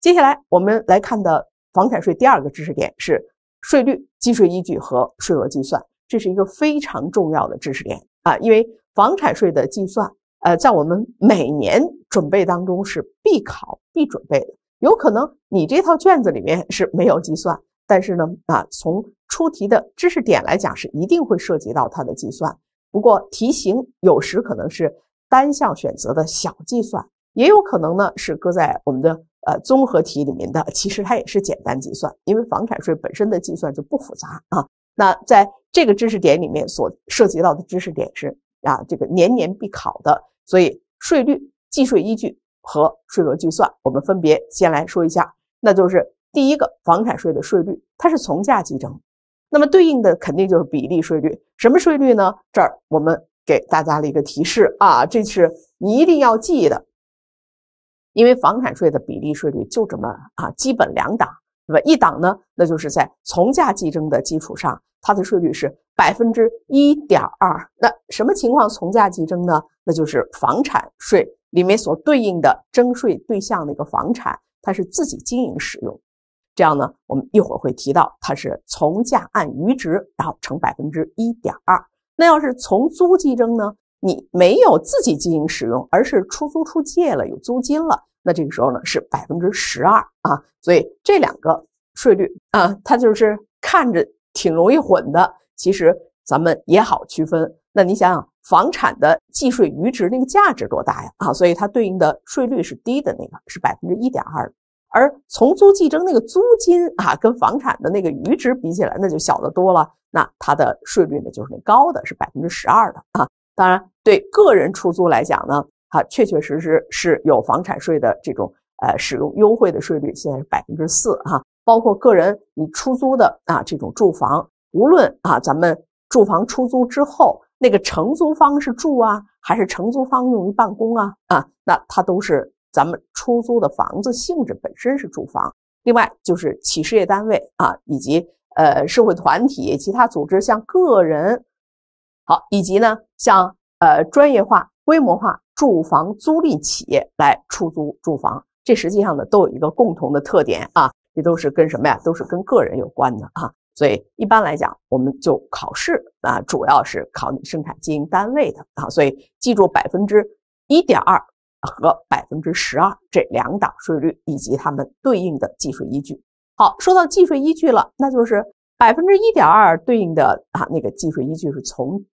接下来我们来看的房产税第二个知识点是税率、计税依据和税额计算，这是一个非常重要的知识点啊，因为房产税的计算，呃，在我们每年准备当中是必考、必准备的。有可能你这套卷子里面是没有计算，但是呢，啊，从出题的知识点来讲，是一定会涉及到它的计算。不过题型有时可能是单项选择的小计算，也有可能呢是搁在我们的。呃，综合题里面的其实它也是简单计算，因为房产税本身的计算就不复杂啊。那在这个知识点里面所涉及到的知识点是啊，这个年年必考的，所以税率、计税依据和税额计算，我们分别先来说一下。那就是第一个，房产税的税率，它是从价计征，那么对应的肯定就是比例税率。什么税率呢？这儿我们给大家了一个提示啊，这是你一定要记的。因为房产税的比例税率就这么啊，基本两档，对吧？一档呢，那就是在从价计征的基础上，它的税率是百分之一点二。那什么情况从价计征呢？那就是房产税里面所对应的征税对象的一个房产，它是自己经营使用。这样呢，我们一会儿会提到它是从价按余值，然后乘百分之一点二。那要是从租计征呢？你没有自己经营使用，而是出租出借了，有租金了。那这个时候呢是百分之十二啊，所以这两个税率啊，它就是看着挺容易混的，其实咱们也好区分。那你想想，房产的计税余值那个价值多大呀？啊，所以它对应的税率是低的那个，是百分之一点二。而从租计征那个租金啊，跟房产的那个余值比起来，那就小得多了。那它的税率呢就是高的是百分之十二的啊。当然，对个人出租来讲呢。啊，确确实实是有房产税的这种，呃，使用优惠的税率，现在是百分之四哈。包括个人你出租的啊，这种住房，无论啊，咱们住房出租之后，那个承租方是住啊，还是承租方用于办公啊，啊，那它都是咱们出租的房子性质本身是住房。另外就是企事业单位啊，以及呃社会团体、其他组织向个人，好，以及呢，像呃专业化、规模化。住房租赁企业来出租住房，这实际上呢都有一个共同的特点啊，这都是跟什么呀？都是跟个人有关的啊。所以一般来讲，我们就考试啊，主要是考你生产经营单位的啊。所以记住百分之一点二和百分之十二这两档税率以及它们对应的计税依据。好，说到计税依据了，那就是百分之一点二对应的啊那个计税依据是从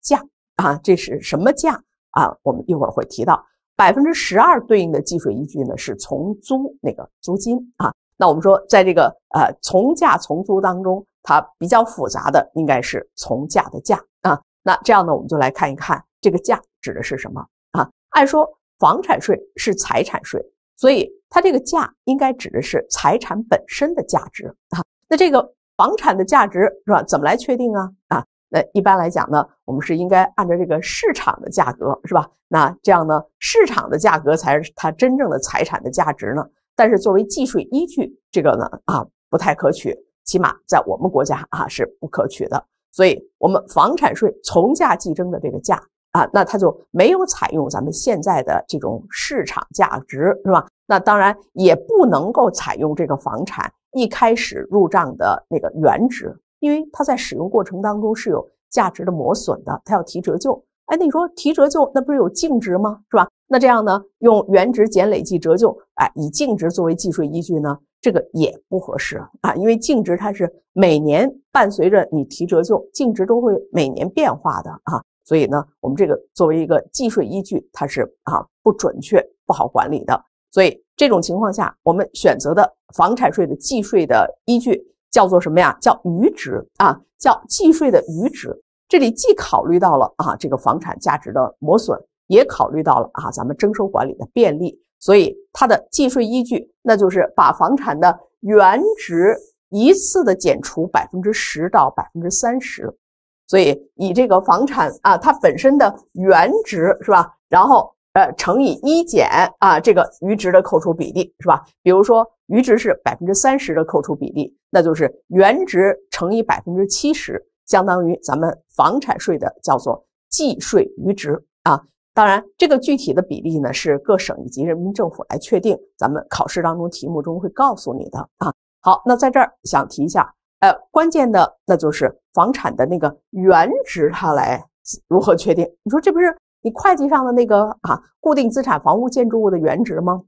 价啊，这是什么价？啊，我们一会儿会提到百分之十二对应的计税依据呢，是从租那个租金啊。那我们说，在这个呃从价从租当中，它比较复杂的应该是从价的价啊。那这样呢，我们就来看一看这个价指的是什么啊？按说房产税是财产税，所以它这个价应该指的是财产本身的价值啊。那这个房产的价值是吧？怎么来确定啊？啊？那一般来讲呢，我们是应该按照这个市场的价格，是吧？那这样呢，市场的价格才是它真正的财产的价值呢。但是作为计税依据，这个呢啊不太可取，起码在我们国家啊是不可取的。所以，我们房产税从价计征的这个价啊，那它就没有采用咱们现在的这种市场价值，是吧？那当然也不能够采用这个房产一开始入账的那个原值。因为它在使用过程当中是有价值的磨损的，它要提折旧。哎，那你说提折旧，那不是有净值吗？是吧？那这样呢，用原值减累计折旧，哎，以净值作为计税依据呢，这个也不合适啊。因为净值它是每年伴随着你提折旧，净值都会每年变化的啊。所以呢，我们这个作为一个计税依据，它是啊不准确、不好管理的。所以这种情况下，我们选择的房产税的计税的依据。叫做什么呀？叫余值啊，叫计税的余值。这里既考虑到了啊这个房产价值的磨损，也考虑到了啊咱们征收管理的便利。所以它的计税依据，那就是把房产的原值一次的减除百分之十到百分之三十。所以以这个房产啊，它本身的原值是吧？然后。呃，乘以一减啊，这个余值的扣除比例是吧？比如说余值是百分之三十的扣除比例，那就是原值乘以百分之七十，相当于咱们房产税的叫做计税余值啊。当然，这个具体的比例呢是各省以及人民政府来确定，咱们考试当中题目中会告诉你的啊。好，那在这儿想提一下，呃，关键的那就是房产的那个原值它来如何确定？你说这不是？你会计上的那个啊，固定资产房屋建筑物的原值吗？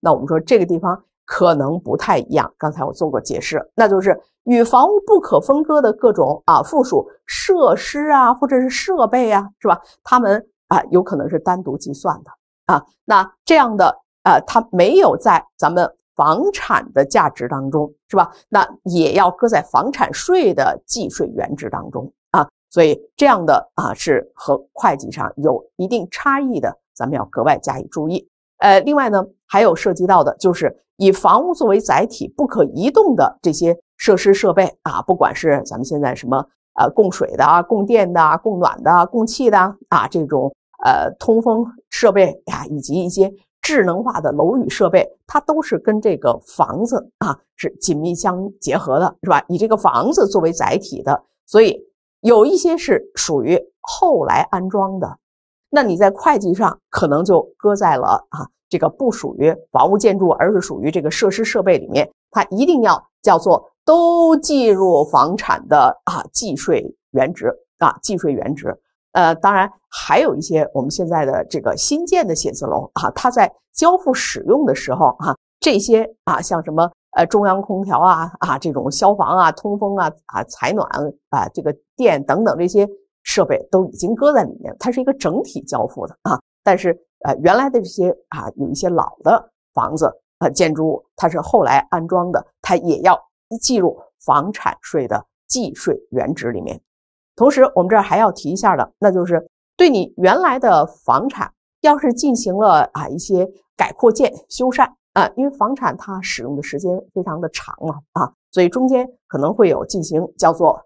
那我们说这个地方可能不太一样。刚才我做过解释，那就是与房屋不可分割的各种啊附属设施啊，或者是设备啊，是吧？它们啊有可能是单独计算的啊。那这样的啊，它没有在咱们房产的价值当中，是吧？那也要搁在房产税的计税原值当中。所以这样的啊是和会计上有一定差异的，咱们要格外加以注意。呃，另外呢，还有涉及到的就是以房屋作为载体、不可移动的这些设施设备啊，不管是咱们现在什么呃供水的啊、供电的、供暖的、供气的啊，这种呃通风设备呀，以及一些智能化的楼宇设备，它都是跟这个房子啊是紧密相结合的，是吧？以这个房子作为载体的，所以。有一些是属于后来安装的，那你在会计上可能就搁在了啊，这个不属于房屋建筑，而是属于这个设施设备里面。它一定要叫做都计入房产的啊计税原值啊计税原值。呃，当然还有一些我们现在的这个新建的写字楼啊，它在交付使用的时候啊，这些啊像什么。呃，中央空调啊啊，这种消防啊、通风啊啊、采暖啊，这个电等等这些设备都已经搁在里面，它是一个整体交付的啊。但是呃，原来的这些啊，有一些老的房子啊、建筑物，它是后来安装的，它也要计入房产税的计税原值里面。同时，我们这儿还要提一下的，那就是对你原来的房产要是进行了啊一些改扩建、修缮。啊，因为房产它使用的时间非常的长了啊，所以中间可能会有进行叫做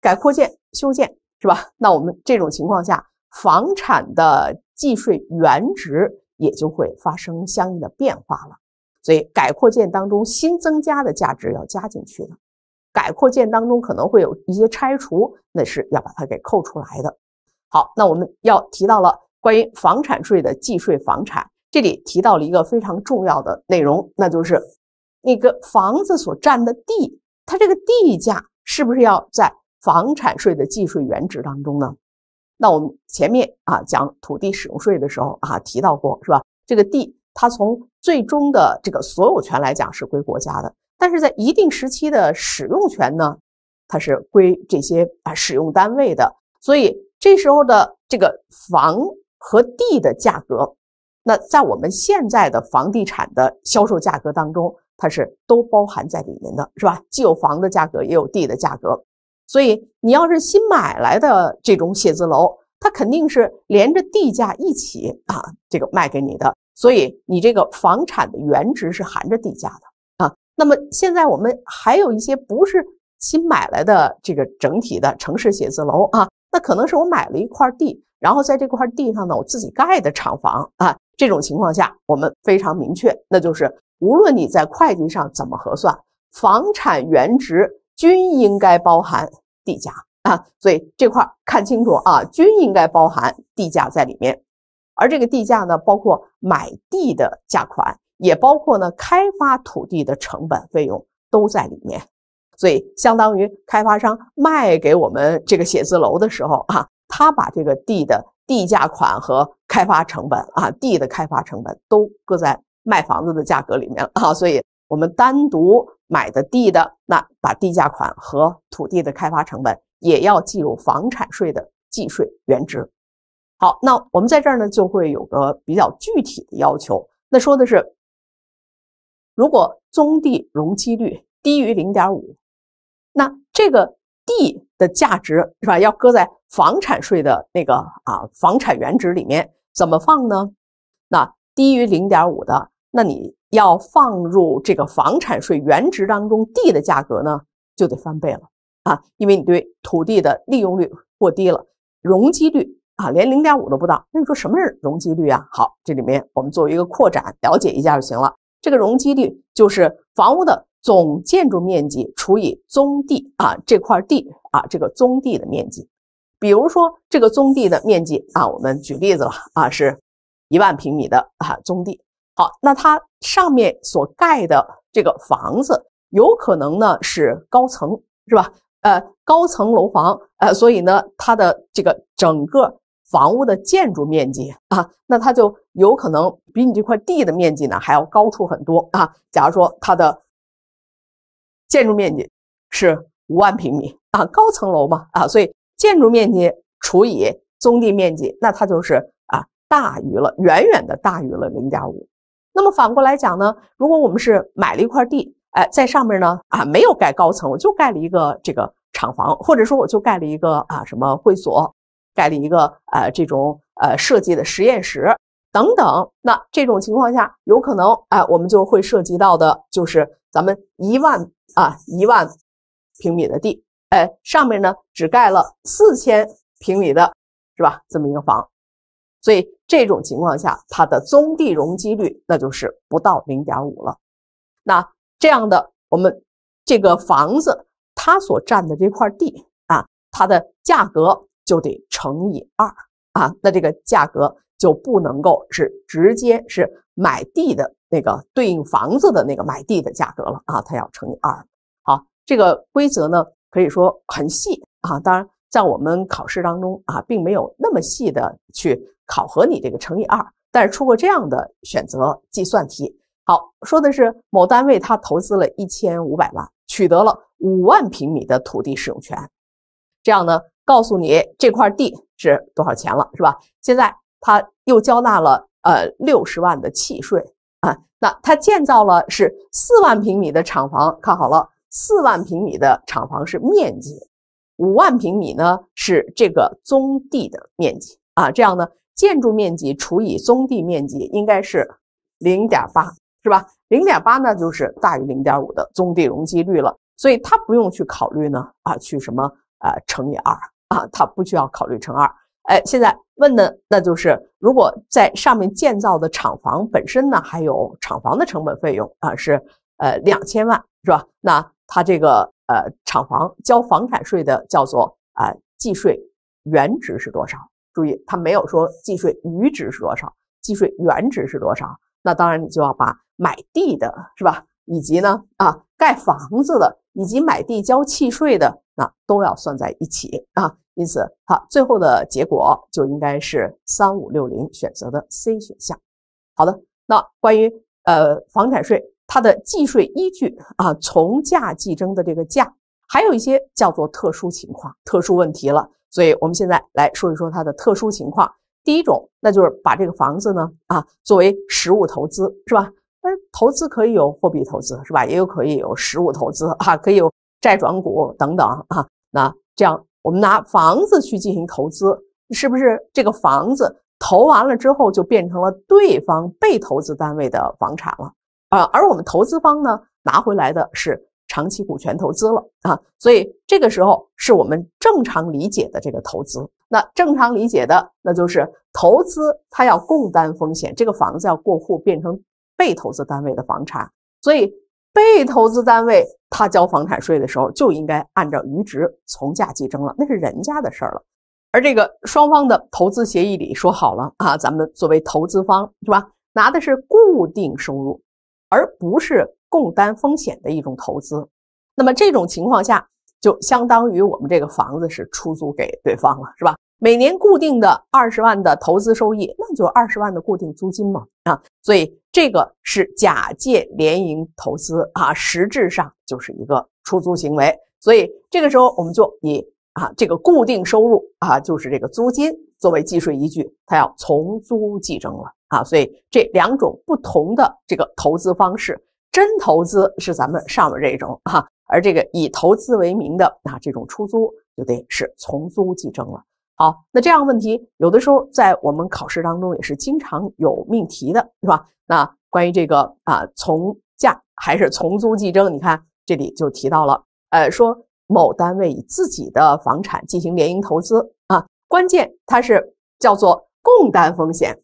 改扩建、修建，是吧？那我们这种情况下，房产的计税原值也就会发生相应的变化了。所以改扩建当中新增加的价值要加进去的，改扩建当中可能会有一些拆除，那是要把它给扣出来的。好，那我们要提到了关于房产税的计税房产。这里提到了一个非常重要的内容，那就是那个房子所占的地，它这个地价是不是要在房产税的计税原值当中呢？那我们前面啊讲土地使用税的时候啊提到过，是吧？这个地它从最终的这个所有权来讲是归国家的，但是在一定时期的使用权呢，它是归这些啊使用单位的。所以这时候的这个房和地的价格。那在我们现在的房地产的销售价格当中，它是都包含在里面的，是吧？既有房的价格，也有地的价格。所以你要是新买来的这种写字楼，它肯定是连着地价一起啊，这个卖给你的。所以你这个房产的原值是含着地价的啊。那么现在我们还有一些不是新买来的这个整体的城市写字楼啊，那可能是我买了一块地。然后在这块地上呢，我自己盖的厂房啊，这种情况下，我们非常明确，那就是无论你在会计上怎么核算，房产原值均应该包含地价啊。所以这块看清楚啊，均应该包含地价在里面。而这个地价呢，包括买地的价款，也包括呢开发土地的成本费用都在里面。所以相当于开发商卖给我们这个写字楼的时候啊。他把这个地的地价款和开发成本啊，地的开发成本都搁在卖房子的价格里面了啊，所以我们单独买的地的，那把地价款和土地的开发成本也要计入房产税的计税原值。好，那我们在这儿呢就会有个比较具体的要求，那说的是，如果宗地容积率低于零点五，那这个。地的价值是吧？要搁在房产税的那个啊房产原值里面，怎么放呢？那低于零点五的，那你要放入这个房产税原值当中，地的价格呢就得翻倍了啊！因为你对土地的利用率过低了，容积率啊连零点五都不到。那你说什么是容积率啊？好，这里面我们作为一个扩展了解一下就行了。这个容积率就是房屋的。总建筑面积除以宗地啊，这块地啊，这个宗地的面积，比如说这个宗地的面积啊，我们举例子了啊，是一万平米的啊宗地。好，那它上面所盖的这个房子，有可能呢是高层，是吧？呃，高层楼房，呃，所以呢，它的这个整个房屋的建筑面积啊，那它就有可能比你这块地的面积呢还要高出很多啊。假如说它的建筑面积是五万平米啊，高层楼嘛啊，所以建筑面积除以宗地面积，那它就是啊大于了，远远的大于了零点五。那么反过来讲呢，如果我们是买了一块地，哎，在上面呢啊没有盖高层，我就盖了一个这个厂房，或者说我就盖了一个啊什么会所，盖了一个呃这种呃设计的实验室。等等，那这种情况下，有可能哎，我们就会涉及到的，就是咱们一万啊，一万平米的地，哎，上面呢只盖了四千平米的，是吧？这么一个房，所以这种情况下，它的宗地容积率那就是不到零点五了。那这样的，我们这个房子它所占的这块地啊，它的价格就得乘以二啊，那这个价格。就不能够是直接是买地的那个对应房子的那个买地的价格了啊，它要乘以二。好，这个规则呢可以说很细啊，当然在我们考试当中啊，并没有那么细的去考核你这个乘以二，但是出过这样的选择计算题。好，说的是某单位他投资了一千五百万，取得了五万平米的土地使用权，这样呢，告诉你这块地是多少钱了，是吧？现在。他又交纳了呃六十万的契税啊，那他建造了是四万平米的厂房，看好了，四万平米的厂房是面积，五万平米呢是这个宗地的面积啊，这样呢建筑面积除以宗地面积应该是零点八是吧？零点八呢就是大于零点五的宗地容积率了，所以他不用去考虑呢啊去什么呃乘以二啊，他不需要考虑乘二。哎，现在问的那就是，如果在上面建造的厂房本身呢，还有厂房的成本费用啊，是呃两千万是吧？那它这个呃厂房交房产税的叫做啊计税原值是多少？注意，它没有说计税余值是多少，计税原值是多少？那当然你就要把买地的是吧，以及呢啊盖房子的，以及买地交契税的。那都要算在一起啊，因此好，最后的结果就应该是三五六零，选择的 C 选项。好的，那关于呃房产税，它的计税依据啊，从价计征的这个价，还有一些叫做特殊情况、特殊问题了。所以我们现在来说一说它的特殊情况。第一种，那就是把这个房子呢啊作为实物投资是吧？但是投资可以有货币投资是吧？也有可以有实物投资啊，可以有。债转股等等啊，那这样我们拿房子去进行投资，是不是这个房子投完了之后就变成了对方被投资单位的房产了啊？而我们投资方呢，拿回来的是长期股权投资了啊。所以这个时候是我们正常理解的这个投资。那正常理解的，那就是投资它要共担风险，这个房子要过户变成被投资单位的房产，所以。被投资单位他交房产税的时候就应该按照余值从价计征了，那是人家的事儿了。而这个双方的投资协议里说好了啊，咱们作为投资方是吧，拿的是固定收入，而不是共担风险的一种投资。那么这种情况下，就相当于我们这个房子是出租给对方了，是吧？每年固定的二十万的投资收益，那就二十万的固定租金嘛，啊，所以这个是假借联营投资啊，实质上就是一个出租行为。所以这个时候我们就以啊这个固定收入啊就是这个租金作为计税依据，它要从租计征了啊。所以这两种不同的这个投资方式，真投资是咱们上面这种哈，而这个以投资为名的啊这种出租就得是从租计征了。好，那这样问题有的时候在我们考试当中也是经常有命题的，是吧？那关于这个啊，从价还是从租计征？你看这里就提到了，呃，说某单位以自己的房产进行联营投资啊，关键它是叫做共担风险，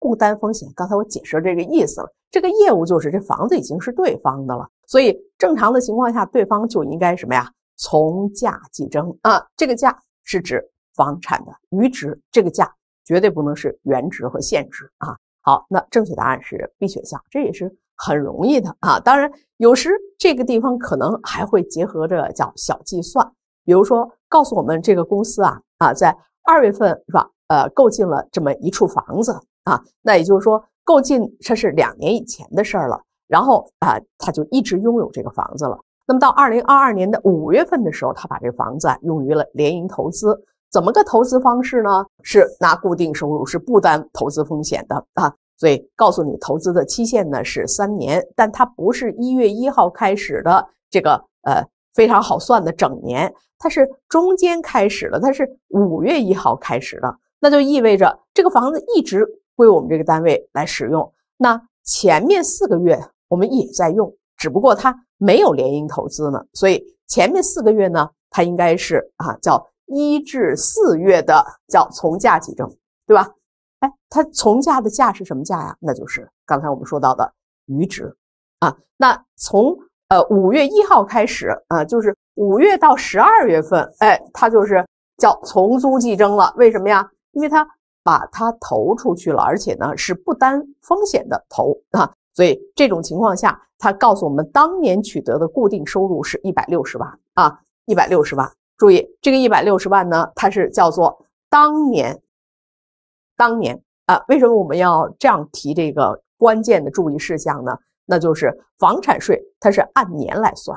共担风险。刚才我解释这个意思了，这个业务就是这房子已经是对方的了，所以正常的情况下，对方就应该什么呀？从价计征啊，这个价是指。房产的余值这个价绝对不能是原值和现值啊！好，那正确答案是 B 选项，这也是很容易的啊。当然，有时这个地方可能还会结合着叫小计算，比如说告诉我们这个公司啊啊，在二月份是吧？呃，购进了这么一处房子啊，那也就是说购进它是两年以前的事儿了，然后啊，他就一直拥有这个房子了。那么到二零二二年的五月份的时候，他把这房子啊用于了联营投资。怎么个投资方式呢？是拿固定收入，是不担投资风险的啊。所以告诉你，投资的期限呢是三年，但它不是一月一号开始的这个呃非常好算的整年，它是中间开始的，它是五月一号开始的，那就意味着这个房子一直归我们这个单位来使用。那前面四个月我们也在用，只不过它没有联营投资呢，所以前面四个月呢，它应该是啊叫。一至四月的叫从价计征，对吧？哎，它从价的价是什么价呀？那就是刚才我们说到的余值啊。那从呃五月一号开始啊，就是五月到十二月份，哎，它就是叫从租计征了。为什么呀？因为它把它投出去了，而且呢是不担风险的投啊。所以这种情况下，他告诉我们当年取得的固定收入是一百六十万啊，一百六十万。注意，这个一百六十万呢，它是叫做当年，当年啊，为什么我们要这样提这个关键的注意事项呢？那就是房产税它是按年来算，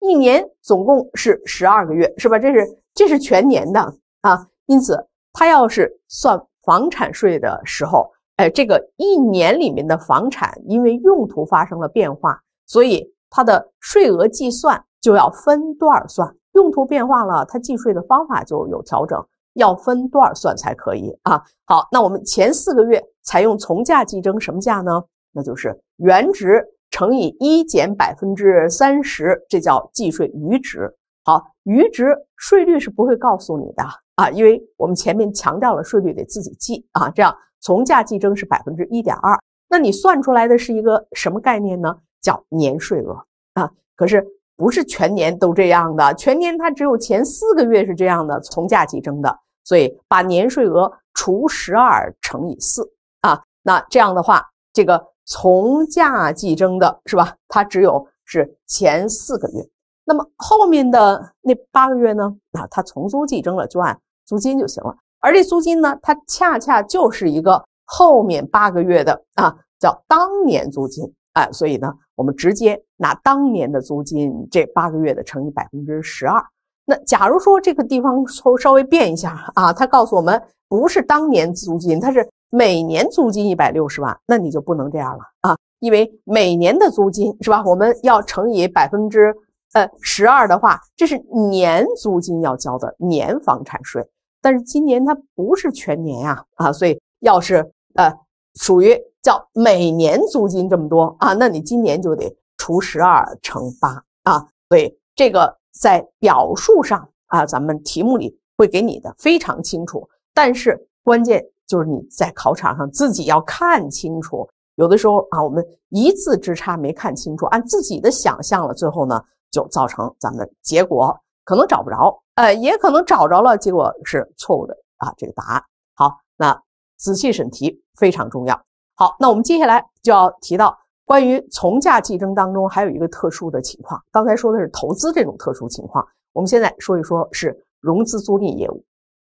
一年总共是十二个月，是吧？这是这是全年的啊，因此，它要是算房产税的时候，哎，这个一年里面的房产因为用途发生了变化，所以它的税额计算就要分段算。用途变化了，它计税的方法就有调整，要分段算才可以啊。好，那我们前四个月采用从价计征，什么价呢？那就是原值乘以一减百分之三十，这叫计税余值。好，余值税率是不会告诉你的啊，因为我们前面强调了税率得自己记啊。这样从价计征是百分之一点二，那你算出来的是一个什么概念呢？叫年税额啊。可是。不是全年都这样的，全年它只有前四个月是这样的，从价计征的，所以把年税额除十二乘以四啊，那这样的话，这个从价计征的是吧？它只有是前四个月，那么后面的那八个月呢？啊，它从租计征了，就按租金就行了。而这租金呢，它恰恰就是一个后面八个月的啊，叫当年租金，哎，所以呢。我们直接拿当年的租金，这八个月的乘以百分之十二。那假如说这个地方稍稍微变一下啊，他告诉我们不是当年租金，它是每年租金一百六十万，那你就不能这样了啊，因为每年的租金是吧？我们要乘以百分之呃十二的话，这是年租金要交的年房产税，但是今年它不是全年呀啊，所以要是呃。属于叫每年租金这么多啊，那你今年就得除十二乘八啊，所以这个在表述上啊，咱们题目里会给你的非常清楚。但是关键就是你在考场上自己要看清楚，有的时候啊，我们一字之差没看清楚，按自己的想象了，最后呢就造成咱们结果可能找不着，呃，也可能找着了，结果是错误的啊，这个答案好那。仔细审题非常重要。好，那我们接下来就要提到关于从价计征当中还有一个特殊的情况。刚才说的是投资这种特殊情况，我们现在说一说，是融资租赁业务。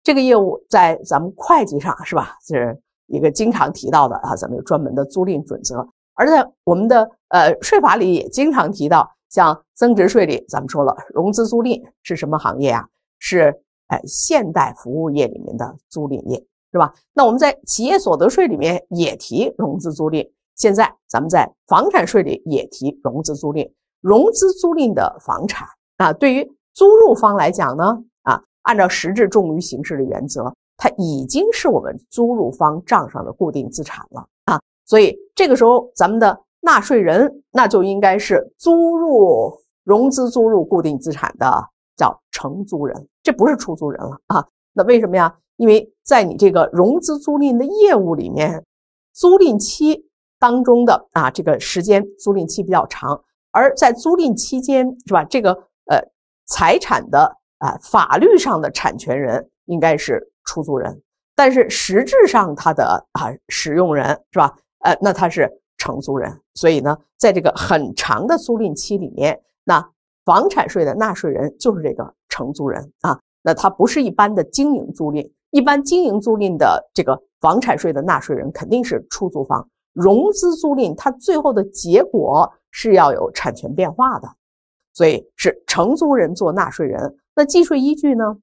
这个业务在咱们会计上是吧，是一个经常提到的啊，咱们有专门的租赁准则。而在我们的呃税法里也经常提到，像增值税里咱们说了，融资租赁是什么行业呀？是哎现代服务业里面的租赁业。是吧？那我们在企业所得税里面也提融资租赁，现在咱们在房产税里也提融资租赁。融资租赁的房产啊，对于租入方来讲呢，啊，按照实质重于形式的原则，它已经是我们租入方账上的固定资产了啊。所以这个时候咱们的纳税人那就应该是租入融资租入固定资产的叫承租人，这不是出租人了啊。那为什么呀？因为在你这个融资租赁的业务里面，租赁期当中的啊这个时间租赁期比较长，而在租赁期间是吧？这个呃财产的啊法律上的产权人应该是出租人，但是实质上他的啊使用人是吧？呃，那他是承租人，所以呢，在这个很长的租赁期里面，那房产税的纳税人就是这个承租人啊，那他不是一般的经营租赁。一般经营租赁的这个房产税的纳税人肯定是出租方，融资租赁它最后的结果是要有产权变化的，所以是承租人做纳税人。那计税依据呢？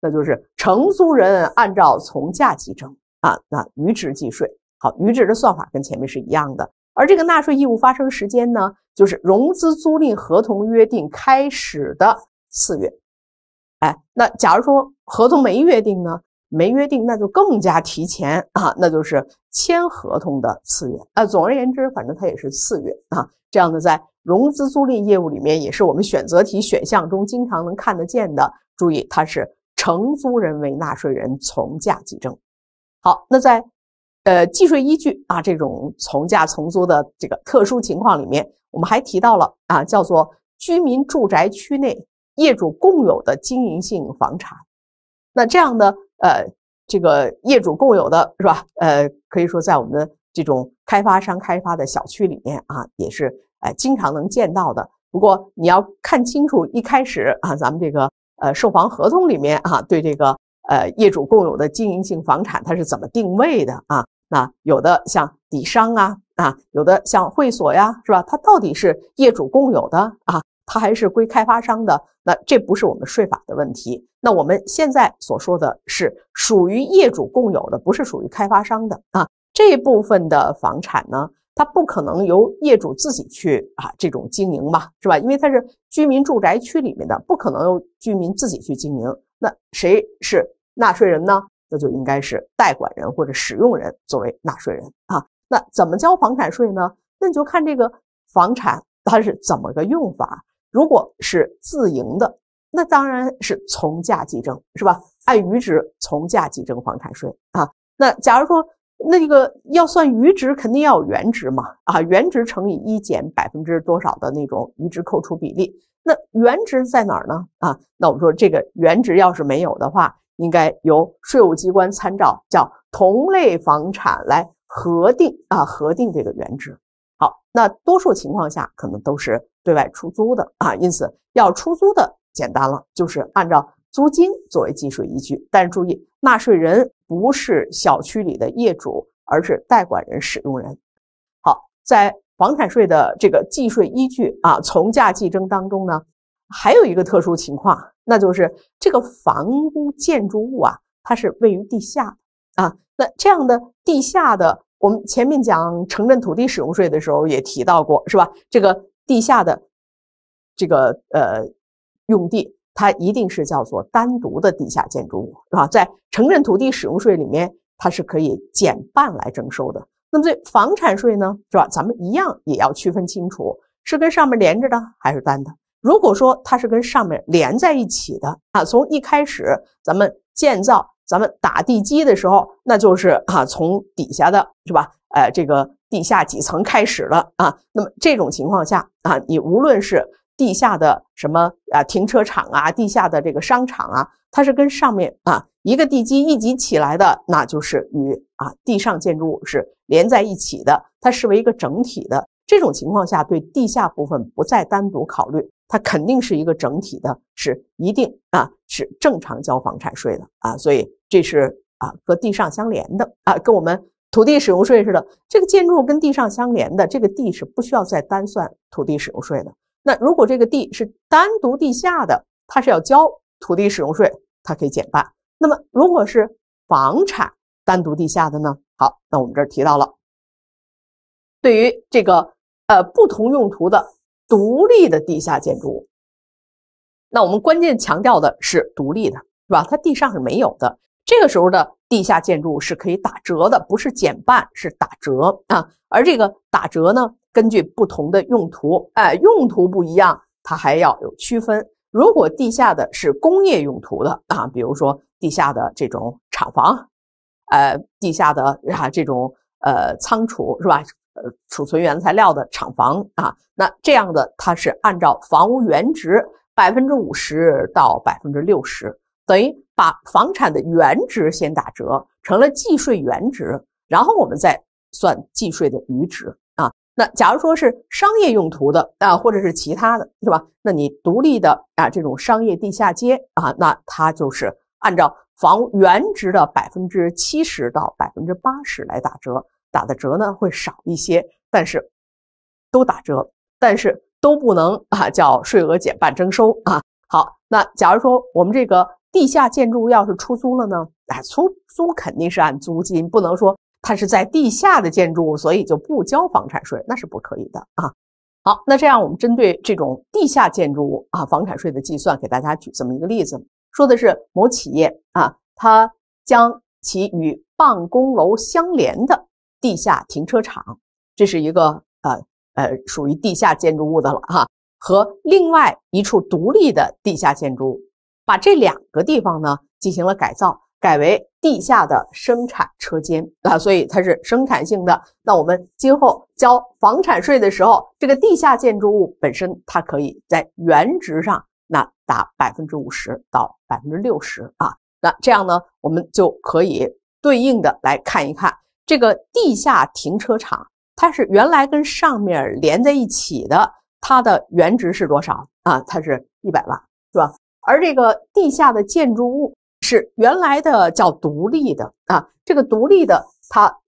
那就是承租人按照从价计征啊，那余值计税。好，余值的算法跟前面是一样的。而这个纳税义务发生时间呢，就是融资租赁合同约定开始的次月。哎，那假如说合同没约定呢？没约定，那就更加提前啊，那就是签合同的次月啊。总而言之，反正它也是次月啊。这样呢，在融资租赁业务里面，也是我们选择题选项中经常能看得见的。注意，它是承租人为纳税人从价计征。好，那在呃计税依据啊，这种从价从租的这个特殊情况里面，我们还提到了啊，叫做居民住宅区内业主共有的经营性房产。那这样的。呃，这个业主共有的是吧？呃，可以说在我们的这种开发商开发的小区里面啊，也是呃经常能见到的。不过你要看清楚，一开始啊，咱们这个呃售房合同里面啊，对这个呃业主共有的经营性房产它是怎么定位的啊？那有的像底商啊啊，有的像会所呀，是吧？它到底是业主共有的啊？它还是归开发商的，那这不是我们税法的问题。那我们现在所说的是属于业主共有的，不是属于开发商的啊。这部分的房产呢，它不可能由业主自己去啊这种经营吧，是吧？因为它是居民住宅区里面的，不可能由居民自己去经营。那谁是纳税人呢？那就应该是代管人或者使用人作为纳税人啊。那怎么交房产税呢？那你就看这个房产它是怎么个用法。如果是自营的，那当然是从价计征，是吧？按余值从价计征房产税啊。那假如说那个要算余值，肯定要有原值嘛啊，原值乘以一减百分之多少的那种余值扣除比例。那原值在哪儿呢？啊，那我们说这个原值要是没有的话，应该由税务机关参照叫同类房产来核定啊，核定这个原值。好，那多数情况下可能都是。对外出租的啊，因此要出租的简单了，就是按照租金作为计税依据。但是注意，纳税人不是小区里的业主，而是代管人、使用人。好，在房产税的这个计税依据啊，从价计征当中呢，还有一个特殊情况，那就是这个房屋建筑物啊，它是位于地下啊。那这样的地下的，我们前面讲城镇土地使用税的时候也提到过，是吧？这个。地下的这个呃用地，它一定是叫做单独的地下建筑物，是吧？在城镇土地使用税里面，它是可以减半来征收的。那么这房产税呢，是吧？咱们一样也要区分清楚，是跟上面连着的还是单的。如果说它是跟上面连在一起的，啊，从一开始咱们建造、咱们打地基的时候，那就是啊，从底下的是吧？呃，这个。地下几层开始了啊？那么这种情况下啊，你无论是地下的什么啊，停车场啊，地下的这个商场啊，它是跟上面啊一个地基一级起来的，那就是与啊地上建筑物是连在一起的，它视为一个整体的。这种情况下，对地下部分不再单独考虑，它肯定是一个整体的，是一定啊是正常交房产税的啊。所以这是啊和地上相连的啊，跟我们。土地使用税似的，这个建筑跟地上相连的，这个地是不需要再单算土地使用税的。那如果这个地是单独地下的，它是要交土地使用税，它可以减半。那么如果是房产单独地下的呢？好，那我们这儿提到了，对于这个呃不同用途的独立的地下建筑物，那我们关键强调的是独立的，是吧？它地上是没有的，这个时候的。地下建筑是可以打折的，不是减半，是打折啊。而这个打折呢，根据不同的用途，哎，用途不一样，它还要有区分。如果地下的是工业用途的啊，比如说地下的这种厂房，呃，地下的啊这种呃仓储是吧？呃，储存原材料的厂房啊，那这样的它是按照房屋原值百分之五十到百分之六十，等于。把房产的原值先打折成了计税原值，然后我们再算计税的余值啊。那假如说是商业用途的啊，或者是其他的，是吧？那你独立的啊这种商业地下街啊，那它就是按照房原值的百分之七十到百分之八十来打折，打的折呢会少一些，但是都打折，但是都不能啊叫税额减半征收啊。好，那假如说我们这个。地下建筑要是出租了呢？哎，出租肯定是按租金，不能说它是在地下的建筑，所以就不交房产税，那是不可以的啊。好，那这样我们针对这种地下建筑物啊，房产税的计算，给大家举这么一个例子，说的是某企业啊，它将其与办公楼相连的地下停车场，这是一个呃呃属于地下建筑物的了哈，和另外一处独立的地下建筑。物把这两个地方呢进行了改造，改为地下的生产车间啊，所以它是生产性的。那我们今后交房产税的时候，这个地下建筑物本身它可以在原值上那达百分之五十到百分之六十啊，那这样呢，我们就可以对应的来看一看这个地下停车场，它是原来跟上面连在一起的，它的原值是多少啊？它是一百万，是吧？而这个地下的建筑物是原来的叫独立的啊，这个独立的它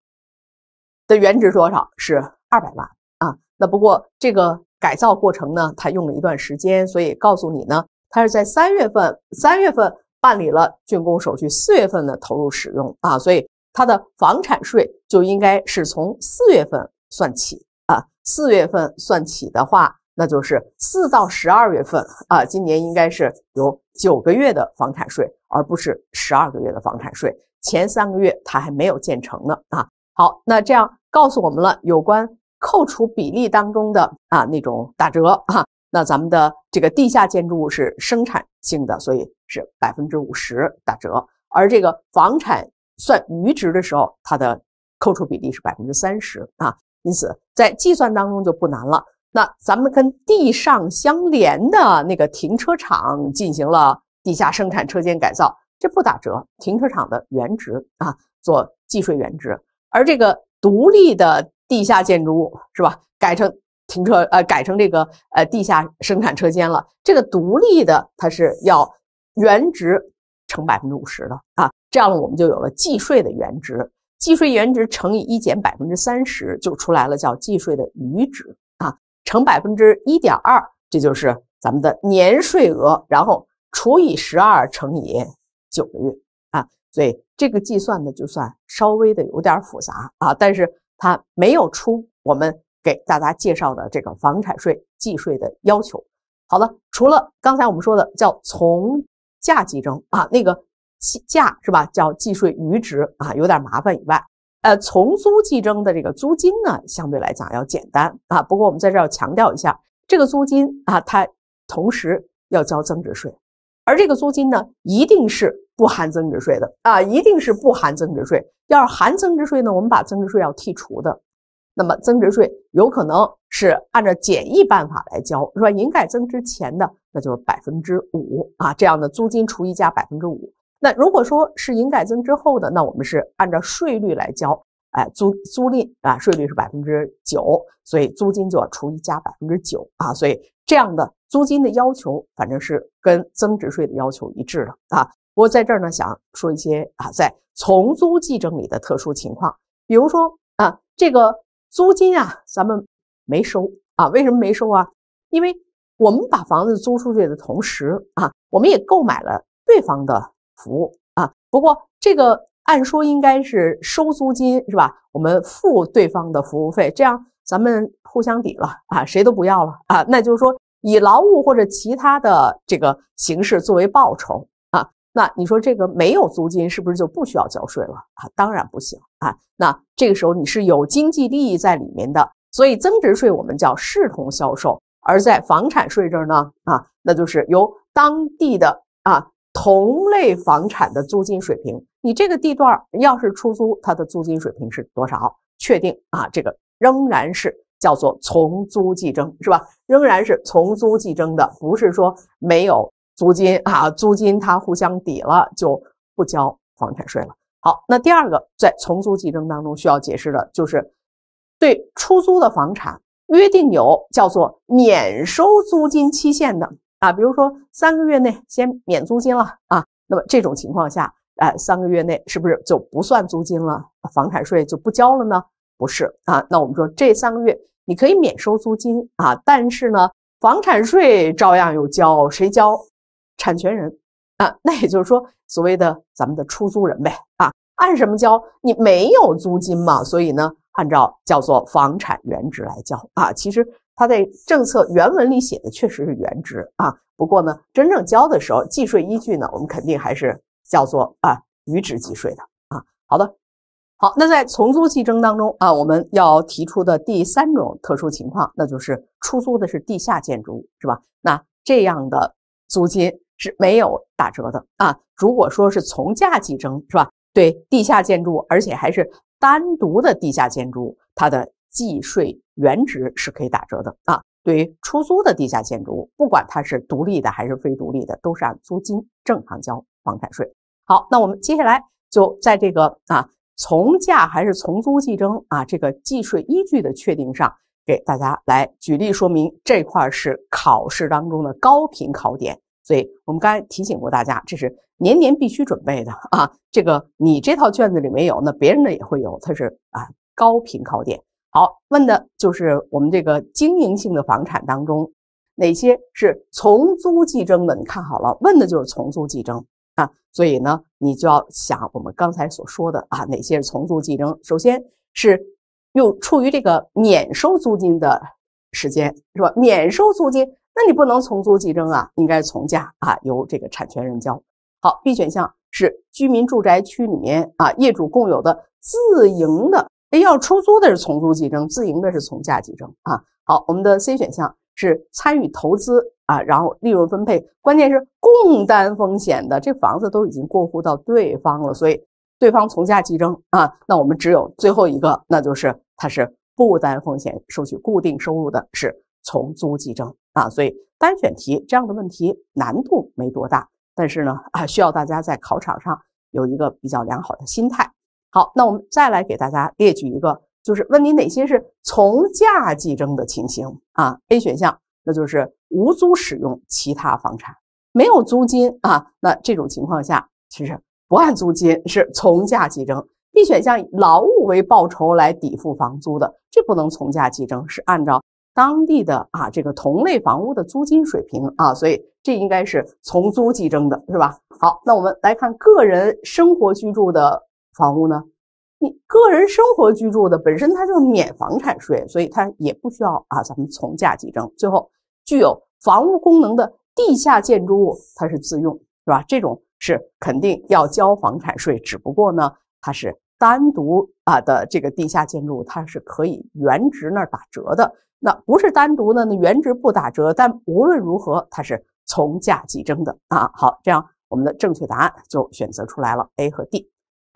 的原值多少是二百万啊？那不过这个改造过程呢，它用了一段时间，所以告诉你呢，它是在三月份，三月份办理了竣工手续，四月份呢投入使用啊，所以它的房产税就应该是从四月份算起啊，四月份算起的话。那就是四到十二月份啊，今年应该是有九个月的房产税，而不是十二个月的房产税。前三个月它还没有建成呢，啊，好，那这样告诉我们了有关扣除比例当中的啊那种打折啊，那咱们的这个地下建筑物是生产性的，所以是百分之五十打折，而这个房产算余值的时候，它的扣除比例是百分之三十啊，因此在计算当中就不难了。那咱们跟地上相连的那个停车场进行了地下生产车间改造，这不打折，停车场的原值啊，做计税原值。而这个独立的地下建筑物是吧，改成停车呃，改成这个呃地下生产车间了，这个独立的它是要原值乘百分之五十的啊，这样我们就有了计税的原值，计税原值乘以一减百分之三十，就出来了，叫计税的余值。乘百分之一点二，这就是咱们的年税额，然后除以十二乘以九个月啊，所以这个计算呢，就算稍微的有点复杂啊，但是它没有出我们给大家介绍的这个房产税计税的要求。好了，除了刚才我们说的叫从价计征啊，那个价是吧，叫计税余值啊，有点麻烦以外。呃，从租计征的这个租金呢，相对来讲要简单啊。不过我们在这儿要强调一下，这个租金啊，它同时要交增值税，而这个租金呢，一定是不含增值税的啊，一定是不含增值税。要是含增值税呢，我们把增值税要剔除的，那么增值税有可能是按照简易办法来交，是吧？营改增之前的那就是百分之五啊，这样的租金除以加百分之五。那如果说是营改增之后的，那我们是按照税率来交，哎，租租赁啊，税率是百分之九，所以租金就要除以加百分之九啊，所以这样的租金的要求反正是跟增值税的要求一致的啊。我在这儿呢想说一些啊，在从租计征里的特殊情况，比如说啊，这个租金啊，咱们没收啊，为什么没收啊？因为我们把房子租出去的同时啊，我们也购买了对方的。服务啊，不过这个按说应该是收租金是吧？我们付对方的服务费，这样咱们互相抵了啊，谁都不要了啊。那就是说以劳务或者其他的这个形式作为报酬啊，那你说这个没有租金是不是就不需要交税了啊？当然不行啊。那这个时候你是有经济利益在里面的，所以增值税我们叫视同销售，而在房产税这儿呢啊，那就是由当地的啊。同类房产的租金水平，你这个地段要是出租，它的租金水平是多少？确定啊，这个仍然是叫做从租计征，是吧？仍然是从租计征的，不是说没有租金啊，租金它互相抵了就不交房产税了。好，那第二个，在从租计征当中需要解释的就是，对出租的房产约定有叫做免收租金期限的。啊，比如说三个月内先免租金了啊，那么这种情况下，哎，三个月内是不是就不算租金了，房产税就不交了呢？不是啊，那我们说这三个月你可以免收租金啊，但是呢，房产税照样有交，谁交？产权人啊，那也就是说，所谓的咱们的出租人呗啊，按什么交？你没有租金嘛，所以呢，按照叫做房产原值来交啊，其实。他在政策原文里写的确实是原值啊，不过呢，真正交的时候计税依据呢，我们肯定还是叫做啊余值计税的啊。好的，好，那在从租计征当中啊，我们要提出的第三种特殊情况，那就是出租的是地下建筑物是吧？那这样的租金是没有打折的啊。如果说是从价计征是吧？对，地下建筑，而且还是单独的地下建筑，它的。计税原值是可以打折的啊。对于出租的地下建筑物，不管它是独立的还是非独立的，都是按租金正常交房产税。好，那我们接下来就在这个啊，从价还是从租计征啊？这个计税依据的确定上，给大家来举例说明。这块是考试当中的高频考点，所以我们刚才提醒过大家，这是年年必须准备的啊。这个你这套卷子里没有，那别人呢也会有，它是啊高频考点。好，问的就是我们这个经营性的房产当中，哪些是从租计征的？你看好了，问的就是从租计征啊。所以呢，你就要想我们刚才所说的啊，哪些是从租计征？首先是又处于这个免收租金的时间，是吧？免收租金，那你不能从租计征啊，应该从价啊，由这个产权人交。好，B 选项是居民住宅区里面啊，业主共有的自营的。要出租的是从租计征，自营的是从价计征啊。好，我们的 C 选项是参与投资啊，然后利润分配，关键是共担风险的。这房子都已经过户到对方了，所以对方从价计征啊。那我们只有最后一个，那就是它是不担风险，收取固定收入的是从租计征啊。所以单选题这样的问题难度没多大，但是呢啊，需要大家在考场上有一个比较良好的心态。好，那我们再来给大家列举一个，就是问你哪些是从价计征的情形啊？A 选项，那就是无租使用其他房产，没有租金啊，那这种情况下其实不按租金是从价计征。B 选项，劳务为报酬来抵付房租的，这不能从价计征，是按照当地的啊这个同类房屋的租金水平啊，所以这应该是从租计征的是吧？好，那我们来看个人生活居住的。房屋呢，你个人生活居住的本身它就免房产税，所以它也不需要啊，咱们从价计征。最后，具有房屋功能的地下建筑物，它是自用，是吧？这种是肯定要交房产税，只不过呢，它是单独啊的这个地下建筑，它是可以原值那儿打折的。那不是单独的，那原值不打折。但无论如何，它是从价计征的啊。好，这样我们的正确答案就选择出来了，A 和 D。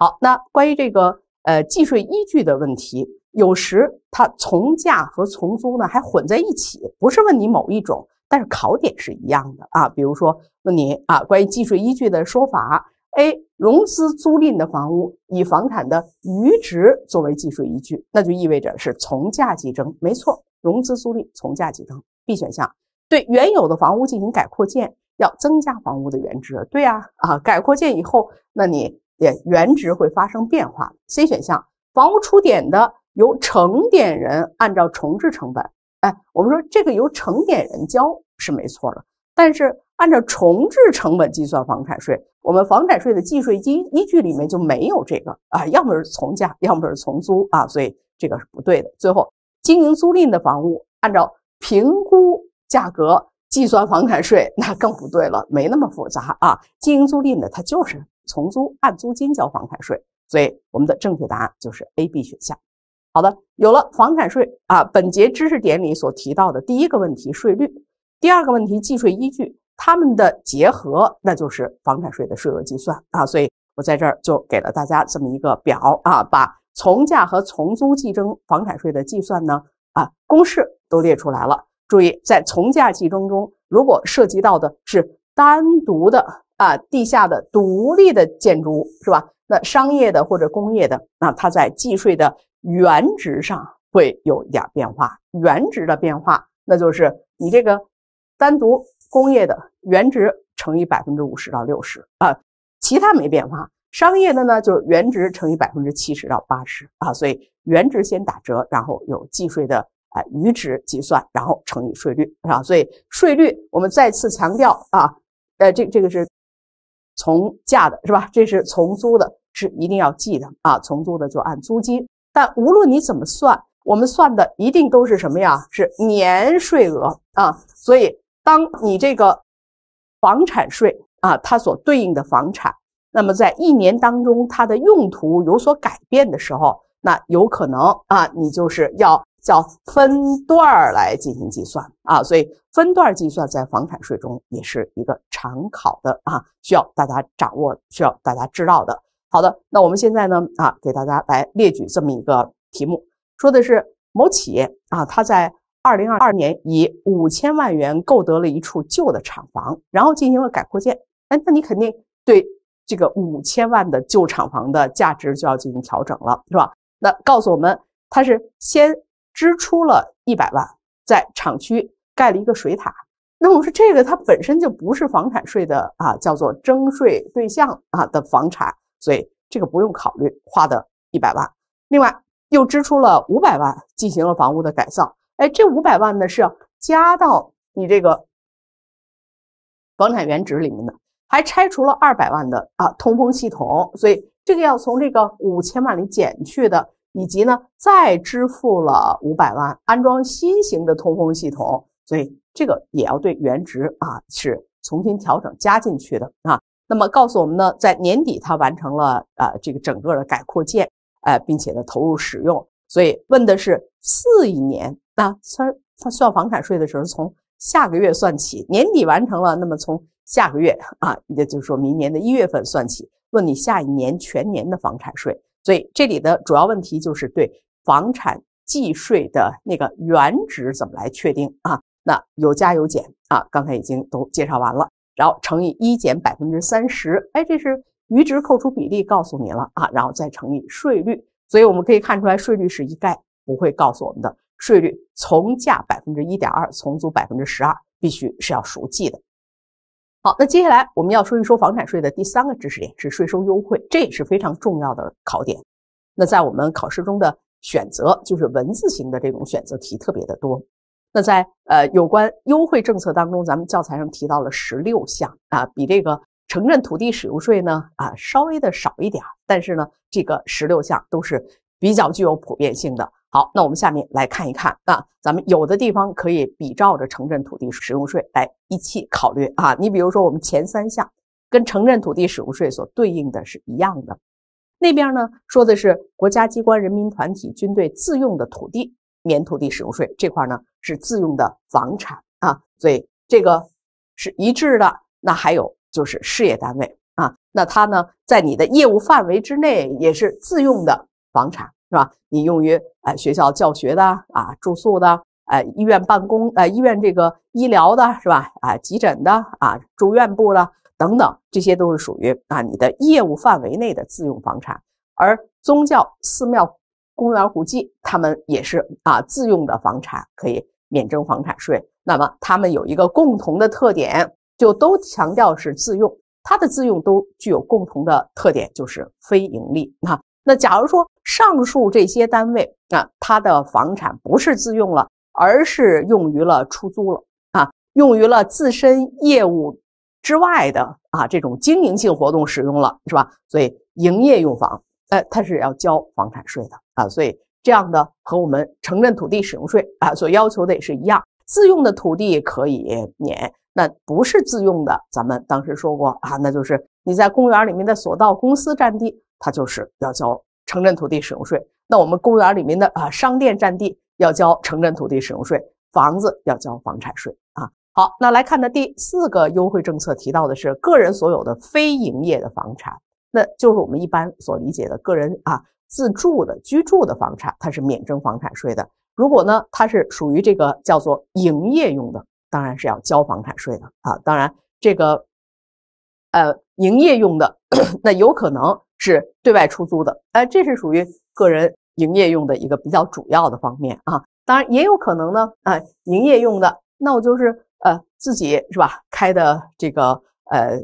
好，那关于这个呃计税依据的问题，有时它从价和从租呢还混在一起，不是问你某一种，但是考点是一样的啊。比如说问你啊，关于计税依据的说法，A 融资租赁的房屋以房产的余值作为计税依据，那就意味着是从价计征，没错，融资租赁从价计征。B 选项对原有的房屋进行改扩建，要增加房屋的原值，对呀，啊，改扩建以后，那你。也原值会发生变化。C 选项，房屋出点的由承点人按照重置成本，哎，我们说这个由承点人交是没错的，但是按照重置成本计算房产税，我们房产税的计税基依据里面就没有这个啊，要么是从价，要么是从租啊，所以这个是不对的。最后，经营租赁的房屋按照评估价格计算房产税，那更不对了，没那么复杂啊，经营租赁的它就是。从租按租金交房产税，所以我们的正确答案就是 A、B 选项。好的，有了房产税啊，本节知识点里所提到的第一个问题税率，第二个问题计税依据，它们的结合那就是房产税的税额计算啊。所以我在这儿就给了大家这么一个表啊，把从价和从租计征房产税的计算呢啊公式都列出来了。注意，在从价计征中，如果涉及到的是单独的。啊，地下的独立的建筑物是吧？那商业的或者工业的，那它在计税的原值上会有一点变化，原值的变化，那就是你这个单独工业的原值乘以百分之五十到六十啊，其他没变化。商业的呢，就是原值乘以百分之七十到八十啊，所以原值先打折，然后有计税的啊余值计算，然后乘以税率啊，所以税率我们再次强调啊，呃，这这个是。从价的是吧？这是从租的，是一定要记的啊！从租的就按租金。但无论你怎么算，我们算的一定都是什么呀？是年税额啊！所以，当你这个房产税啊，它所对应的房产，那么在一年当中它的用途有所改变的时候，那有可能啊，你就是要。叫分段儿来进行计算啊，所以分段计算在房产税中也是一个常考的啊，需要大家掌握，需要大家知道的。好的，那我们现在呢啊，给大家来列举这么一个题目，说的是某企业啊，他在二零二二年以五千万元购得了一处旧的厂房，然后进行了改扩建。哎，那你肯定对这个五千万的旧厂房的价值就要进行调整了，是吧？那告诉我们，它是先。支出了一百万，在厂区盖了一个水塔。那我说这个它本身就不是房产税的啊，叫做征税对象啊的房产，所以这个不用考虑花的一百万。另外又支出了五百万，进行了房屋的改造。哎，这五百万呢是要加到你这个房产原值里面的。还拆除了二百万的啊通风系统，所以这个要从这个五千万里减去的。以及呢，再支付了五百万安装新型的通风系统，所以这个也要对原值啊是重新调整加进去的啊。那么告诉我们呢，在年底它完成了啊这个整个的改扩建，哎，并且呢投入使用。所以问的是四一年那算它算房产税的时候从下个月算起，年底完成了，那么从下个月啊也就是说明年的一月份算起，问你下一年全年的房产税。所以这里的主要问题就是对房产计税的那个原值怎么来确定啊？那有加有减啊，刚才已经都介绍完了，然后乘以一减百分之三十，哎，这是余值扣除比例告诉你了啊，然后再乘以税率。所以我们可以看出来，税率是一概不会告诉我们的，税率从价百分之一点二，从租百分之十二，必须是要熟记的。好，那接下来我们要说一说房产税的第三个知识点是税收优惠，这也是非常重要的考点。那在我们考试中的选择，就是文字型的这种选择题特别的多。那在呃有关优惠政策当中，咱们教材上提到了十六项啊，比这个城镇土地使用税呢啊稍微的少一点但是呢这个十六项都是比较具有普遍性的。好，那我们下面来看一看啊，咱们有的地方可以比照着城镇土地使用税来一起考虑啊。你比如说，我们前三项跟城镇土地使用税所对应的是一样的。那边呢说的是国家机关、人民团体、军队自用的土地免土地使用税，这块呢是自用的房产啊，所以这个是一致的。那还有就是事业单位啊，那它呢在你的业务范围之内也是自用的房产。是吧？你用于呃、学校教学的啊住宿的，哎医院办公，哎医院这个医疗的，是吧？啊急诊的啊住院部了等等，这些都是属于啊你的业务范围内的自用房产。而宗教寺庙、公园、古迹，他们也是啊自用的房产，可以免征房产税。那么他们有一个共同的特点，就都强调是自用，它的自用都具有共同的特点，就是非盈利。那。那假如说上述这些单位啊，它的房产不是自用了，而是用于了出租了啊，用于了自身业务之外的啊这种经营性活动使用了，是吧？所以营业用房，哎，它是要交房产税的啊。所以这样的和我们城镇土地使用税啊所要求的也是一样，自用的土地可以免，那不是自用的，咱们当时说过啊，那就是。你在公园里面的索道公司占地，它就是要交城镇土地使用税。那我们公园里面的啊商店占地要交城镇土地使用税，房子要交房产税啊。好，那来看的第四个优惠政策提到的是个人所有的非营业的房产，那就是我们一般所理解的个人啊自住的居住的房产，它是免征房产税的。如果呢它是属于这个叫做营业用的，当然是要交房产税的啊。当然这个。呃，营业用的，那有可能是对外出租的，哎，这是属于个人营业用的一个比较主要的方面啊。当然，也有可能呢，啊，营业用的，那我就是呃自己是吧，开的这个呃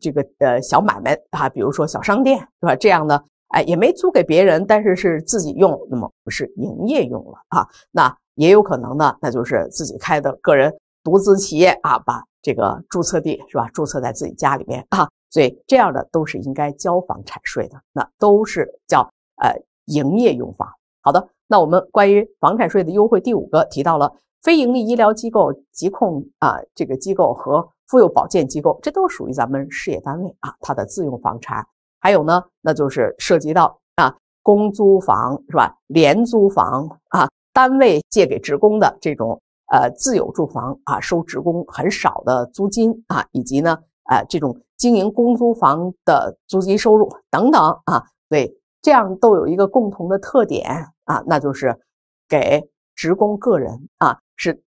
这个呃小买卖啊，比如说小商店是吧？这样呢，哎，也没租给别人，但是是自己用，那么不是营业用了啊。那也有可能呢，那就是自己开的个人。独资企业啊，把这个注册地是吧？注册在自己家里面啊，所以这样的都是应该交房产税的。那都是叫呃营业用房。好的，那我们关于房产税的优惠，第五个提到了非营利医疗机构、疾控啊这个机构和妇幼保健机构，这都属于咱们事业单位啊，它的自用房产。还有呢，那就是涉及到啊公租房是吧？廉租房啊，单位借给职工的这种。呃，自有住房啊，收职工很少的租金啊，以及呢，啊，这种经营公租房的租金收入等等啊，对，这样都有一个共同的特点啊，那就是给职工个人啊，是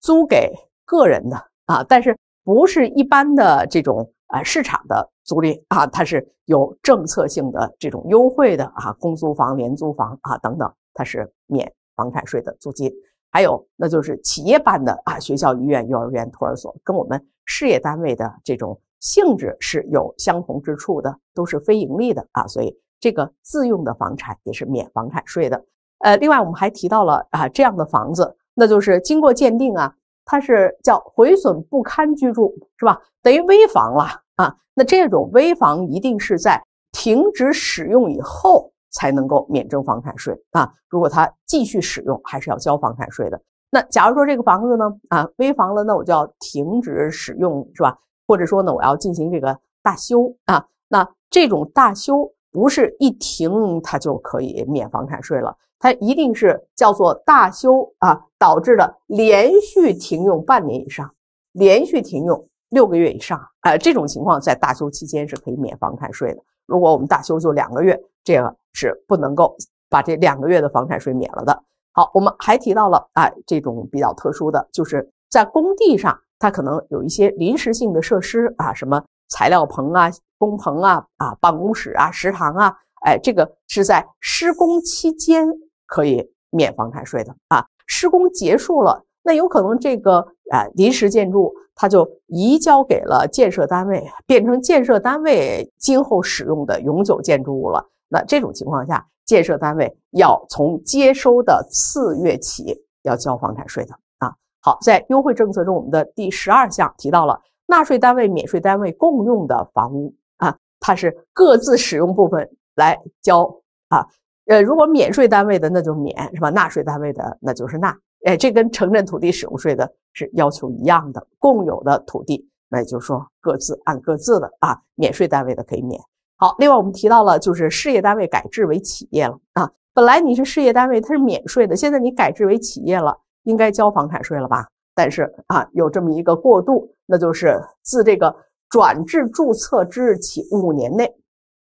租给个人的啊，但是不是一般的这种啊市场的租赁啊，它是有政策性的这种优惠的啊，公租房、廉租房啊等等，它是免房产税的租金。还有，那就是企业办的啊，学校、医院、幼儿园、托儿所，跟我们事业单位的这种性质是有相同之处的，都是非盈利的啊，所以这个自用的房产也是免房产税的。呃，另外我们还提到了啊，这样的房子，那就是经过鉴定啊，它是叫毁损不堪居住，是吧？等于危房了啊，那这种危房一定是在停止使用以后。才能够免征房产税啊！如果他继续使用，还是要交房产税的。那假如说这个房子呢啊危房了，那我就要停止使用，是吧？或者说呢，我要进行这个大修啊。那这种大修不是一停它就可以免房产税了，它一定是叫做大修啊导致的连续停用半年以上，连续停用六个月以上啊这种情况，在大修期间是可以免房产税的。如果我们大修就两个月。这个是不能够把这两个月的房产税免了的。好，我们还提到了，哎，这种比较特殊的就是在工地上，它可能有一些临时性的设施啊，什么材料棚啊、工棚啊、啊办公室啊、食堂啊，哎，这个是在施工期间可以免房产税的啊。施工结束了，那有可能这个啊临时建筑它就移交给了建设单位，变成建设单位今后使用的永久建筑物了。那这种情况下，建设单位要从接收的次月起要交房产税的啊。好，在优惠政策中，我们的第十二项提到了纳税单位、免税单位共用的房屋啊，它是各自使用部分来交啊。呃，如果免税单位的那就免是吧？纳税单位的那就是纳。哎，这跟城镇土地使用税的是要求一样的，共有的土地，那也就是说各自按各自的啊。免税单位的可以免。好，另外我们提到了，就是事业单位改制为企业了啊，本来你是事业单位，它是免税的，现在你改制为企业了，应该交房产税了吧？但是啊，有这么一个过渡，那就是自这个转制注册之日起五年内，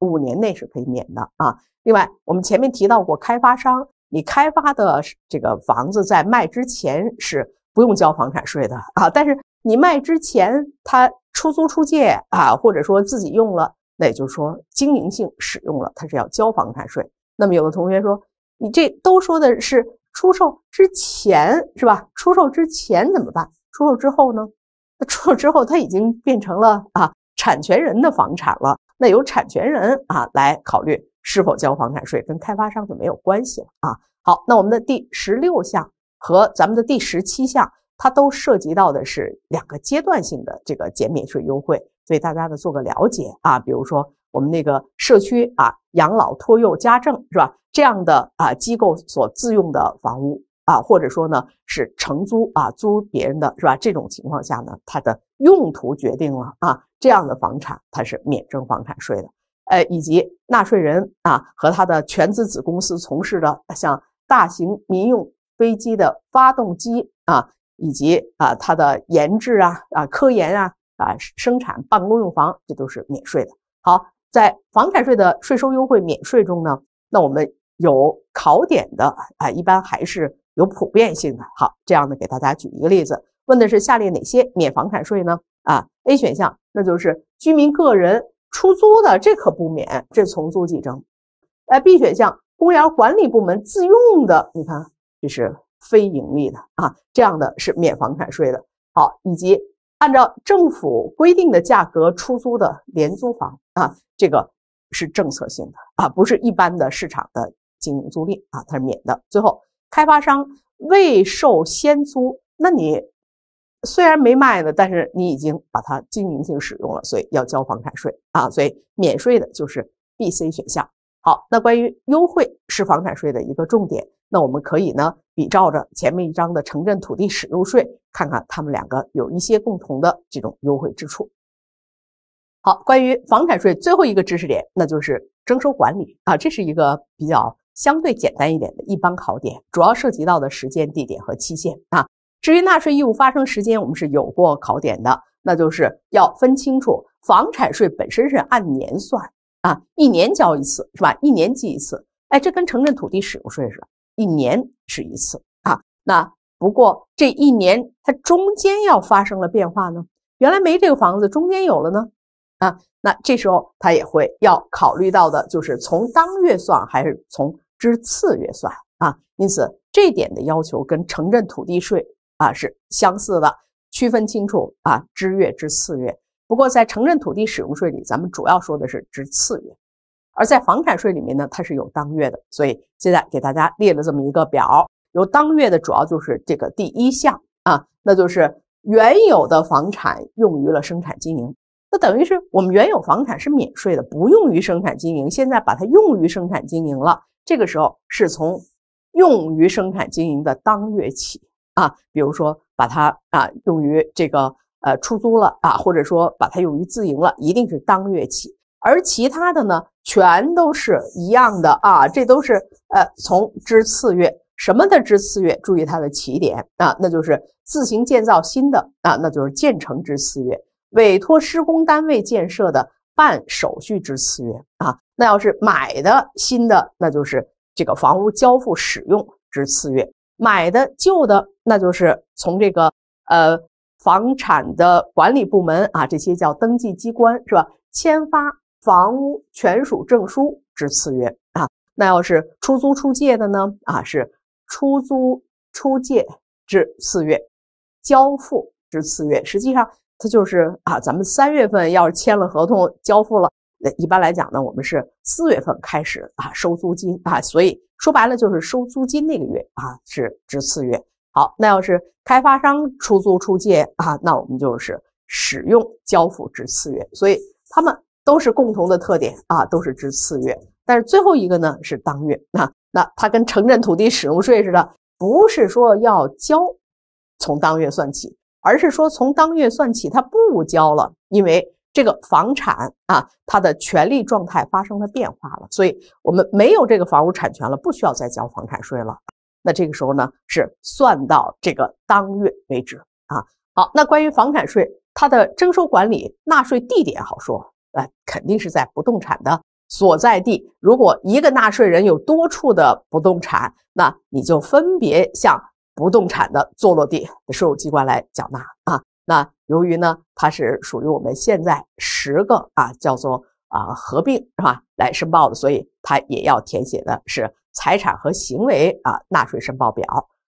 五年内是可以免的啊。另外，我们前面提到过，开发商你开发的这个房子在卖之前是不用交房产税的啊，但是你卖之前他出租出借啊，或者说自己用了。那也就是说，经营性使用了，它是要交房产税。那么，有的同学说，你这都说的是出售之前，是吧？出售之前怎么办？出售之后呢？那出售之后，它已经变成了啊，产权人的房产了。那由产权人啊来考虑是否交房产税，跟开发商就没有关系了啊。好，那我们的第十六项和咱们的第十七项，它都涉及到的是两个阶段性的这个减免税优惠。对大家呢做个了解啊，比如说我们那个社区啊、养老、托幼、家政是吧？这样的啊机构所自用的房屋啊，或者说呢是承租啊租别人的，是吧？这种情况下呢，它的用途决定了啊，这样的房产它是免征房产税的。哎，以及纳税人啊和他的全资子公司从事的像大型民用飞机的发动机啊，以及啊它的研制啊啊科研啊。啊，生产办公用房这都是免税的。好，在房产税的税收优惠免税中呢，那我们有考点的啊，一般还是有普遍性的。好，这样呢，给大家举一个例子，问的是下列哪些免房产税呢？啊，A 选项，那就是居民个人出租的，这可不免，这从租计征。哎，B 选项，公园管理部门自用的，你看这是非盈利的啊，这样的是免房产税的。好，以及。按照政府规定的价格出租的廉租房啊，这个是政策性的啊，不是一般的市场的经营租赁啊，它是免的。最后，开发商未售先租，那你虽然没卖呢，但是你已经把它经营性使用了，所以要交房产税啊，所以免税的就是 B、C 选项。好，那关于优惠是房产税的一个重点，那我们可以呢比照着前面一章的城镇土地使用税，看看他们两个有一些共同的这种优惠之处。好，关于房产税最后一个知识点，那就是征收管理啊，这是一个比较相对简单一点的一般考点，主要涉及到的时间、地点和期限啊。至于纳税义务发生时间，我们是有过考点的，那就是要分清楚，房产税本身是按年算。啊，一年交一次是吧？一年记一次，哎，这跟城镇土地使用税似的，一年是一次啊。那不过这一年它中间要发生了变化呢，原来没这个房子，中间有了呢，啊，那这时候他也会要考虑到的就是从当月算还是从之次月算啊。因此，这点的要求跟城镇土地税啊是相似的，区分清楚啊，之月之次月。不过，在城镇土地使用税里，咱们主要说的是值次月；而在房产税里面呢，它是有当月的。所以现在给大家列了这么一个表，有当月的，主要就是这个第一项啊，那就是原有的房产用于了生产经营，那等于是我们原有房产是免税的，不用于生产经营，现在把它用于生产经营了，这个时候是从用于生产经营的当月起啊。比如说把它啊用于这个。呃，出租了啊，或者说把它用于自营了，一定是当月起；而其他的呢，全都是一样的啊，这都是呃，从之次月什么的之次月。注意它的起点啊，那就是自行建造新的啊，那就是建成之次月；委托施工单位建设的，办手续之次月啊。那要是买的新的，那就是这个房屋交付使用之次月；买的旧的，那就是从这个呃。房产的管理部门啊，这些叫登记机关是吧？签发房屋权属证书之次月啊。那要是出租出借的呢？啊，是出租出借至次月，交付之次月。实际上，它就是啊，咱们三月份要是签了合同，交付了，一般来讲呢，我们是四月份开始啊收租金啊。所以说白了，就是收租金那个月啊，是至次月。好，那要是开发商出租出借啊，那我们就是使用交付至次月，所以他们都是共同的特点啊，都是至次月。但是最后一个呢是当月，那那它跟城镇土地使用税似的，不是说要交从当月算起，而是说从当月算起它不交了，因为这个房产啊，它的权利状态发生了变化了，所以我们没有这个房屋产权了，不需要再交房产税了。那这个时候呢，是算到这个当月为止啊。好，那关于房产税，它的征收管理、纳税地点好说，呃，肯定是在不动产的所在地。如果一个纳税人有多处的不动产，那你就分别向不动产的坐落地的税务机关来缴纳啊。那由于呢，它是属于我们现在十个啊，叫做啊合并是吧，来申报的，所以它也要填写的是。财产和行为啊，纳税申报表。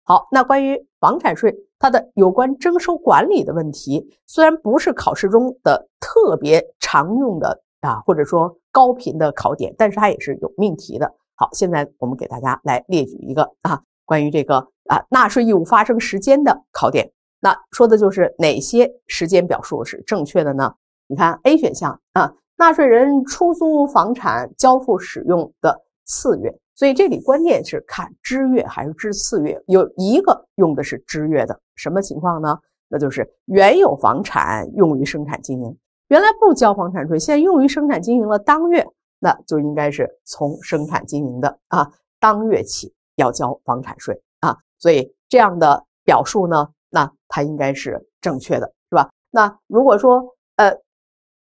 好，那关于房产税它的有关征收管理的问题，虽然不是考试中的特别常用的啊，或者说高频的考点，但是它也是有命题的。好，现在我们给大家来列举一个啊，关于这个啊，纳税义务发生时间的考点。那说的就是哪些时间表述是正确的呢？你看 A 选项啊，纳税人出租房产交付使用的次月。所以这里关键是看支月还是支次月，有一个用的是支月的，什么情况呢？那就是原有房产用于生产经营，原来不交房产税，现在用于生产经营了当月，那就应该是从生产经营的啊当月起要交房产税啊。所以这样的表述呢，那它应该是正确的，是吧？那如果说呃，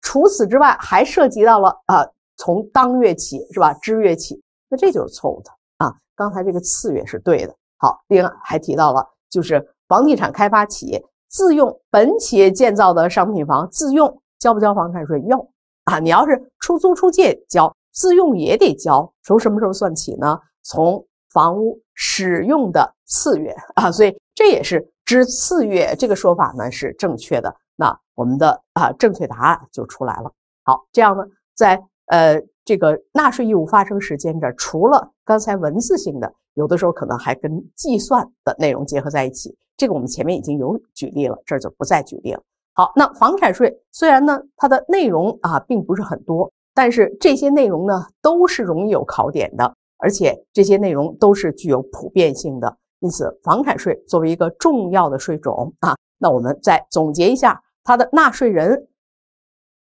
除此之外还涉及到了啊，从当月起是吧？支月起。那这就是错误的啊！刚才这个次月是对的。好，另外还提到了，就是房地产开发企业自用本企业建造的商品房自用，交不交房产税？要啊！你要是出租出借交，自用也得交。从什么时候算起呢？从房屋使用的次月啊！所以这也是知次月这个说法呢是正确的。那我们的啊正确答案就出来了。好，这样呢，在呃。这个纳税义务发生时间儿，除了刚才文字性的，有的时候可能还跟计算的内容结合在一起。这个我们前面已经有举例了，这就不再举例了。好，那房产税虽然呢它的内容啊并不是很多，但是这些内容呢都是容易有考点的，而且这些内容都是具有普遍性的。因此，房产税作为一个重要的税种啊，那我们再总结一下它的纳税人、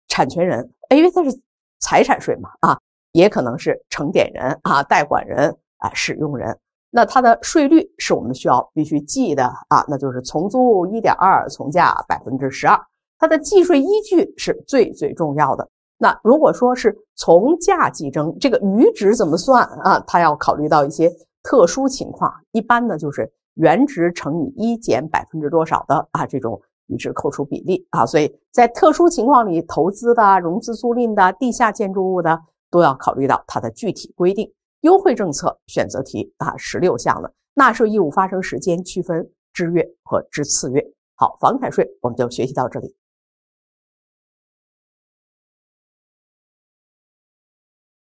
产权人，因为它是。财产税嘛，啊，也可能是承典人啊、代管人啊、使用人。那它的税率是我们需要必须记的啊，那就是从租一点二，从价百分之十二。它的计税依据是最最重要的。那如果说是从价计征，这个余值怎么算啊？它要考虑到一些特殊情况，一般呢就是原值乘以一减百分之多少的啊这种。与之扣除比例啊，所以在特殊情况里，投资的、融资租赁的、地下建筑物的，都要考虑到它的具体规定。优惠政策选择题啊，十六项了。纳税义务发生时间区分之月和之次月。好，房产税我们就学习到这里。